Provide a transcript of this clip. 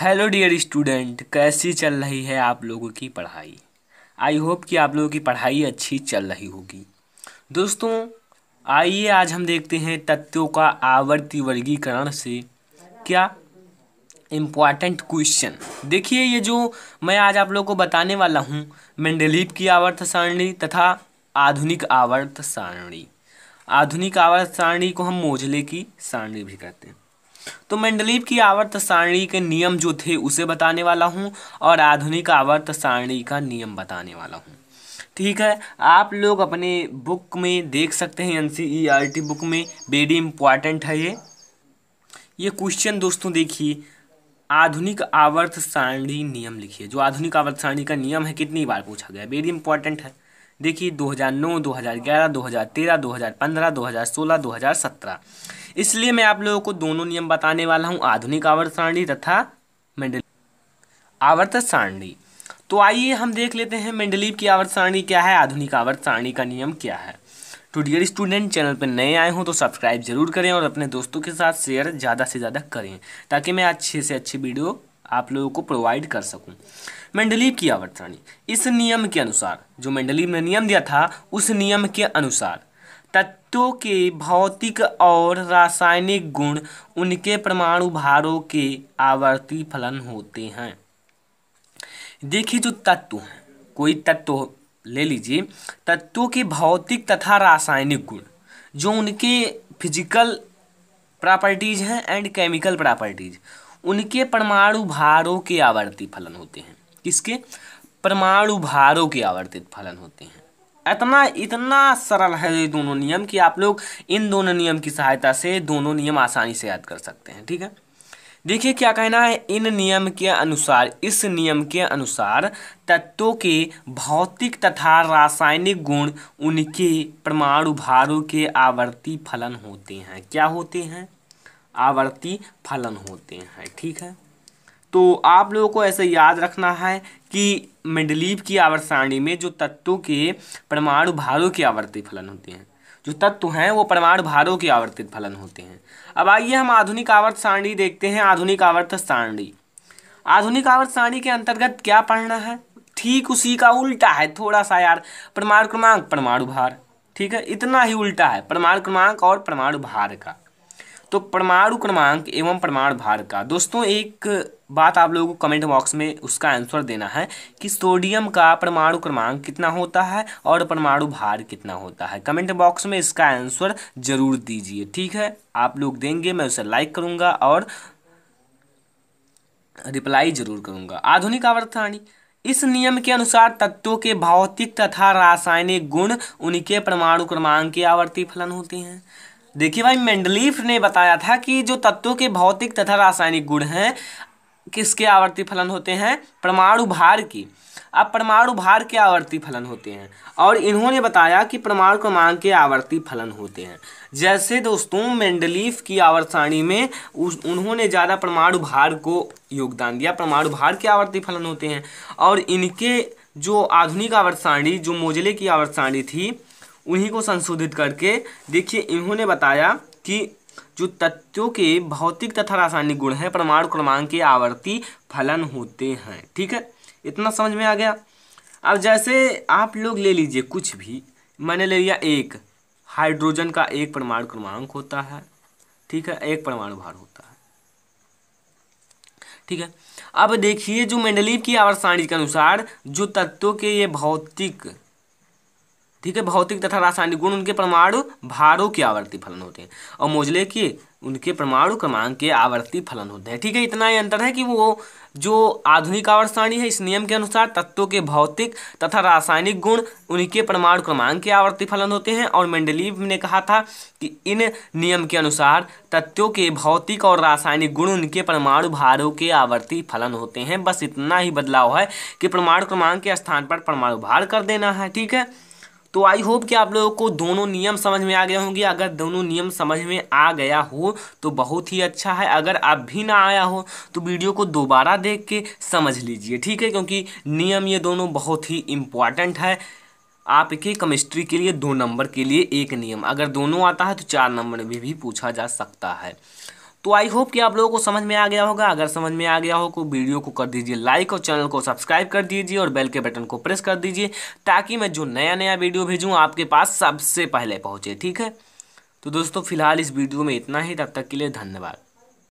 hello dear student कैसी चल रही है आप लोगों की पढ़ाई आई होप कि आप लोगों की पढ़ाई अच्छी चल रही होगी दोस्तों आइए आज हम देखते हैं तत्वों का आवर्ती वर्गीकरण से क्या इम्पॉर्टेंट क्वेश्चन देखिए ये जो मैं आज आप लोगों को बताने वाला हूँ मेंडलीप की आवर्त सारणी तथा आधुनिक आवर्त सारणी आधुनिक आवर्त सारणी को हम मोजले की सारणी भी कहते हैं तो मेंडलीव की आवर्त सारणी के नियम जो थे उसे बताने वाला हूँ और आधुनिक आवर्त सारणी का नियम बताने वाला हूँ ठीक है आप लोग अपने बुक में देख सकते हैं एन सी e बुक में वेरी इम्पॉर्टेंट है ये ये क्वेश्चन दोस्तों देखिए आधुनिक आवर्त सारणी नियम लिखिए जो आधुनिक आवर्त सारणी का नियम है कितनी बार पूछा गया वेरी इंपॉर्टेंट है देखिए 2009, 2011, 2013, 2015, 2016, 2017 इसलिए मैं आप लोगों को दोनों नियम बताने वाला हूँ आधुनिक आवर्त सारणी तथा मेंडल आवर्त सारणी तो आइए हम देख लेते हैं मेंडलीव की आवर्त सारणी क्या है आधुनिक आवर्त सारणी का नियम क्या है तो डियर स्टूडेंट चैनल पर नए आए हों तो सब्सक्राइब जरूर करें और अपने दोस्तों के साथ शेयर ज़्यादा से ज़्यादा करें ताकि मैं अच्छे से अच्छी वीडियो आप लोगों को प्रोवाइड कर सकूं मेंडलीव की आवर्तनी इस नियम के अनुसार जो मेंडलीव ने नियम दिया था उस नियम के अनुसार तत्वों के भौतिक और रासायनिक गुण उनके परमाणु भारों के आवर्ती फलन होते हैं देखिए जो तत्व हैं कोई तत्व ले लीजिए तत्वों के भौतिक तथा रासायनिक गुण जो उनके फिजिकल प्रॉपर्टीज हैं एंड केमिकल प्रॉपर्टीज उनके परमाणु भारों के आवर्ती फलन होते हैं किसके परमाणु भारों के आवर्तित फलन होते हैं इतना इतना सरल है ये दोनों नियम कि आप लोग इन दोनों नियम की सहायता से दोनों नियम आसानी से याद कर सकते हैं ठीक है देखिए क्या कहना है इन नियम के अनुसार इस नियम के अनुसार तत्वों के भौतिक तथा रासायनिक गुण उनके परमाणु भारों के आवर्ती फलन होते हैं क्या होते हैं आवर्ती फलन होते हैं ठीक है तो आप लोगों को ऐसे याद रखना है कि मंडलीप की आवर्त सारणी में जो तत्वों के परमाणु भारों के आवर्ती फलन होते हैं जो तत्व हैं वो परमाणु भारों के आवर्तित फलन होते हैं अब आइए हम आधुनिक आवर्त सारणी देखते हैं आधुनिक आवर्त सारणी आधुनिक आवर्त सारणी के अंतर्गत क्या पढ़ना है ठीक उसी का उल्टा है थोड़ा सा यार परमाणु क्रमांक परमाणु भार ठीक है इतना ही उल्टा है परमाणु क्रमांक और परमाणु भार का तो परमाणु क्रमांक एवं परमाणु भार का दोस्तों एक बात आप लोगों को कमेंट बॉक्स में उसका आंसर देना है कि सोडियम का परमाणु क्रमांक कितना होता है और परमाणु भार कितना होता है कमेंट बॉक्स में इसका आंसर जरूर दीजिए ठीक है आप लोग देंगे मैं उसे लाइक करूंगा और रिप्लाई जरूर करूंगा आधुनिक आवर्तानी इस नियम के अनुसार तत्वों के भौतिक तथा रासायनिक गुण उनके परमाणु क्रमांक के आवर्ती फलन होते हैं देखिए भाई मेंडलीफ ने बताया था कि जो तत्वों के भौतिक तथा रासायनिक गुण हैं किसके आवर्ती फलन होते हैं परमाणु भार की अब परमाणु भार के आवर्ती फलन होते हैं और इन्होंने बताया कि परमाणु क्रमांक के आवर्ती फलन होते हैं जैसे दोस्तों मेंडलीफ की आवर्त सारणी में उस उन्होंने ज़्यादा परमाणु भार को योगदान दिया परमाणु भार के आवर्ती फलन होते हैं और इनके जो आधुनिक आवर्त सारणी जो मोजले की आवर्त सारणी थी उन्हीं को संशोधित करके देखिए इन्होंने बताया कि जो तत्वों के भौतिक तथा रासायनिक गुण हैं परमाणु क्रमांक के आवर्ती फलन होते हैं ठीक है इतना समझ में आ गया अब जैसे आप लोग ले लीजिए कुछ भी मैंने ले लिया एक हाइड्रोजन का एक परमाणु क्रमांक होता है ठीक है एक परमाणु भार होता है ठीक है अब देखिए जो मेंडलीव की आवर्त सारणी के अनुसार जो तत्वों के ये भौतिक ठीक है भौतिक तथा रासायनिक गुण उनके परमाणु भारों के आवर्ती फलन होते हैं और मोजले के उनके परमाणु क्रमांक के आवर्ती फलन होते हैं ठीक है इतना ही अंतर है कि वो जो आधुनिक आवर्त सारणी है इस नियम के अनुसार तत्वों के भौतिक तथा रासायनिक गुण उनके परमाणु क्रमांक के आवर्ती फलन होते हैं और मेंडलीव ने कहा था कि इन नियम के अनुसार तत्वों के भौतिक और रासायनिक गुण उनके परमाणु भारों के आवर्ती फलन होते हैं बस इतना ही बदलाव है कि परमाणु क्रमांक के स्थान पर परमाणु भार कर देना है ठीक है तो आई होप कि आप लोगों को दोनों नियम समझ में आ गए होंगे अगर दोनों नियम समझ में आ गया हो तो बहुत ही अच्छा है अगर आप भी ना आया हो तो वीडियो को दोबारा देख के समझ लीजिए ठीक है क्योंकि नियम ये दोनों बहुत ही इम्पॉर्टेंट है आपके केमिस्ट्री के लिए दो नंबर के लिए एक नियम अगर दोनों आता है तो चार नंबर में भी, भी पूछा जा सकता है तो आई होप कि आप लोगों को समझ में आ गया होगा अगर समझ में आ गया हो तो वीडियो को कर दीजिए लाइक और चैनल को सब्सक्राइब कर दीजिए और बेल के बटन को प्रेस कर दीजिए ताकि मैं जो नया नया वीडियो भेजूँ आपके पास सबसे पहले पहुँचे ठीक है तो दोस्तों फिलहाल इस वीडियो में इतना ही तब तक के लिए धन्यवाद